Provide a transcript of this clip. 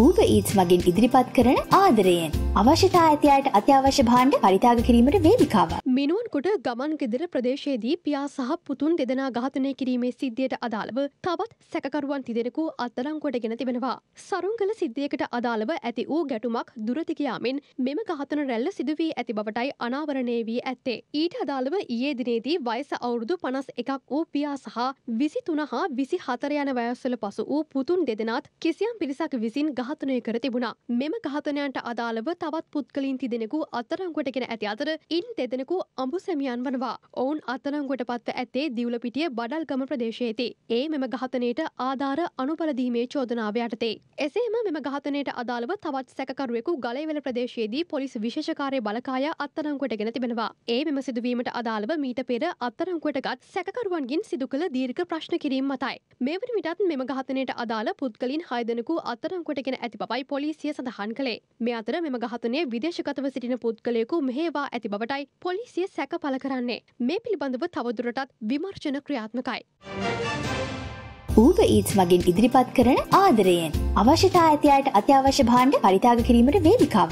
ඌබ ඊත්ස් මගින් ඉදිරිපත් කරන ආදරයෙන් අවශ්‍යතා ඇතියට අත්‍යවශ්‍ය භාණ්ඩ පරිතාග කිරීමට වේදිකාව. මිනුවන්කොට ගමන් ගෙදර ප්‍රදේශයේදී පියා සහ පුතුන් දෙදෙනා ඝාතනය කිරීමේ සිද්ධියට අදාළව තවත් සැකකරුවන් තිදෙනෙකු අත්තරංකොටගෙන තිබෙනවා. සරුංගල සිද්ධියකට අදාළව ඇති වූ ගැටුමක් දුරතිකයාමින් මෙම ඝාතන රැල්ල සිදුවී ඇති බවටයි අනාවරණය වී ඇත්තේ. ඊට අදාළව ඊයේ දිනේදී වයස අවුරුදු පනස් එකක් වූ පියා සහ විසි තුන හා විසි හතර යන වයස්සල පසු වූ පුතුන් දෙදෙනත් කිසියම් පිරිසක් විසින් ග ඝාතනය කර තිබුණා. මෙම ඝාතනයන්ට අදාළව තවත් පුද්ගලින් තිදෙනෙකු අත්තරංගොටගෙන ඇති අතර ඉන් දෙදෙනෙකු අඹුසැමියන් වනවා. ඔවුන් අත්තරංගොට පත්ව ඇත්තේ දිවුලපිටිය බඩල්ගම ප්‍රදේශයේදී. ඒ මෙම ඝාතනයට ආධාර අනුබලදීමේ චෝදනාව යටතේ. එසේම මෙම ඝාතනයට අදාළව තවත් සැකකරුවෙකු ගලේවල ප්‍රදේශයේදී පොලිස් විශේෂකාරය බලකාය අත්තරංගොටගෙන තිබෙනවා. ඒ මෙම සිදුවීමට අදාළව මීට පෙර අත්තරංගොටගත් සැකකරුවන්ගින් සිදු කළ දීර්ඝ ප්‍රශ්න කිරීම මතයි. මෙවර විටත් මෙම ඝාතනයට අදාළ පුද්ගලින් හයදෙනෙකු අත්තරංගොටගෙන ගෙන ඇති බවයි පොලිසිය සඳහන් කළේ. මේ අතර මෙම ඝාතනය විදේශගතව සිටින පුද්ගලයෙකු මෙහෙවා ඇති බවටයි පොලිසිය සැක පල කරන්නේ. මේ පිළිබඳව තවදුරටත් විමර්ශන ක්‍රියාත්මකයි. ඌබ ඊත්ස් මගින් ඉදිරිපත් කරන ආදරයෙන් අවශ්‍යතා ඇති අයට අත්‍යවශ්‍ය භාණ්ඩ පරිතාග කිරීමට වේදිකාව.